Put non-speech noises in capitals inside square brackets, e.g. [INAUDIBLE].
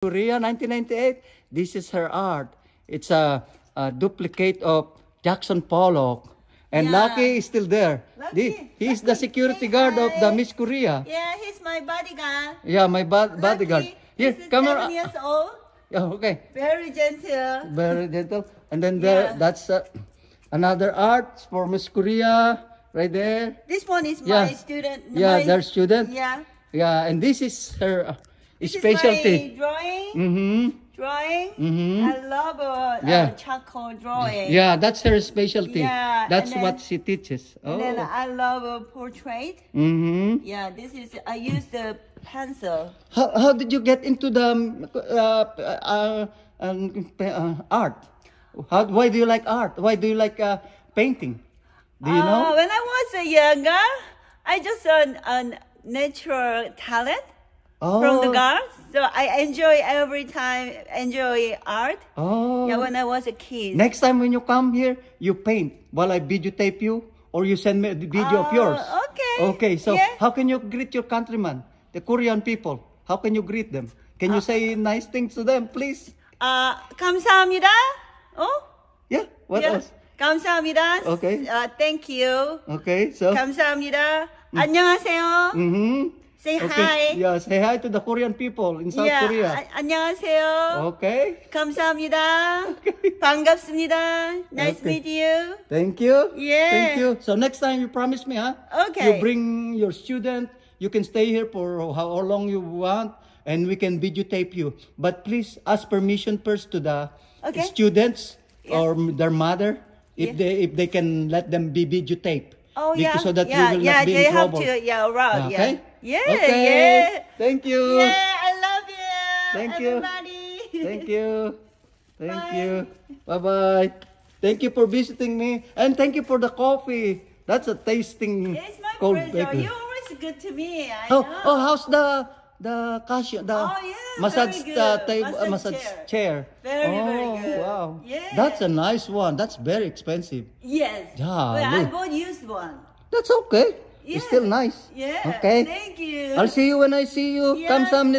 Korea 1998, this is her art. It's a, a duplicate of Jackson Pollock. And yeah. Lucky is still there. Lucky. The, he's Lucky. the security hey, guard hi. of the Miss Korea. Yeah, he's my bodyguard. Yeah, my bodyguard. Here, this is come seven on. years old. Yeah, okay. Very gentle. Very gentle. And then there, yeah. that's uh, another art for Miss Korea right there. This one is yeah. my student. Yeah, my, their student. Yeah. Yeah, and this is her specialty. Drawing. Mm-hmm. Drawing. Mm-hmm. I love uh, yeah. charcoal drawing. Yeah, that's her specialty. Yeah, that's then, what she teaches. Oh. then I love uh, portrait. Mm-hmm. Yeah, this is I use the pencil. How, how did you get into the um, uh, uh, um, uh, art? How, why do you like art? Why do you like uh, painting? Do you uh, know? When I was younger, I just an natural talent oh. from the oh. gods. So I enjoy every time, enjoy art. Oh. Yeah, when I was a kid. Next time when you come here, you paint while I videotape you or you send me a video oh, of yours. Okay. Okay, so yeah. how can you greet your countrymen, the Korean people? How can you greet them? Can you uh, say nice things to them, please? Uh, 감사합니다. Oh? Yeah, what yeah. else? 감사합니다. Okay. Uh, thank you. Okay, so. 감사합니다. Mm. 안녕하세요. Mm -hmm. Say okay. hi. Yeah, say hi to the Korean people in South yeah. Korea. 안녕하세요. Okay. 감사합니다. Okay. 반갑습니다. Nice okay. meet you. Thank you. Yeah. Thank you. So next time you promise me, huh? Okay. You bring your student. You can stay here for how long you want and we can videotape you. But please ask permission first to the okay. students yeah. or their mother if yeah. they if they can let them be videotaped. Oh yeah. So that yeah, you will yeah, not be they in have trouble. to yeah around okay? yeah. Yeah. Okay. Yeah. Thank you. Yeah, I love you. Thank everybody. you. Thank [LAUGHS] you. Thank bye. you. Bye bye. Thank you for visiting me and thank you for the coffee. That's a tasting. It's my cold pleasure. Baker. You're always good to me. I oh, know. oh, how's the the cash the oh, yeah, massage uh, table, uh, massage, massage chair. chair. Very, oh, very good. wow. Yeah. That's a nice one. That's very expensive. Yes. Yeah. Well, I bought used one. That's okay. Yeah. It's still nice. Yeah. Okay. Thank you. I'll see you when I see you. Yeah. Come some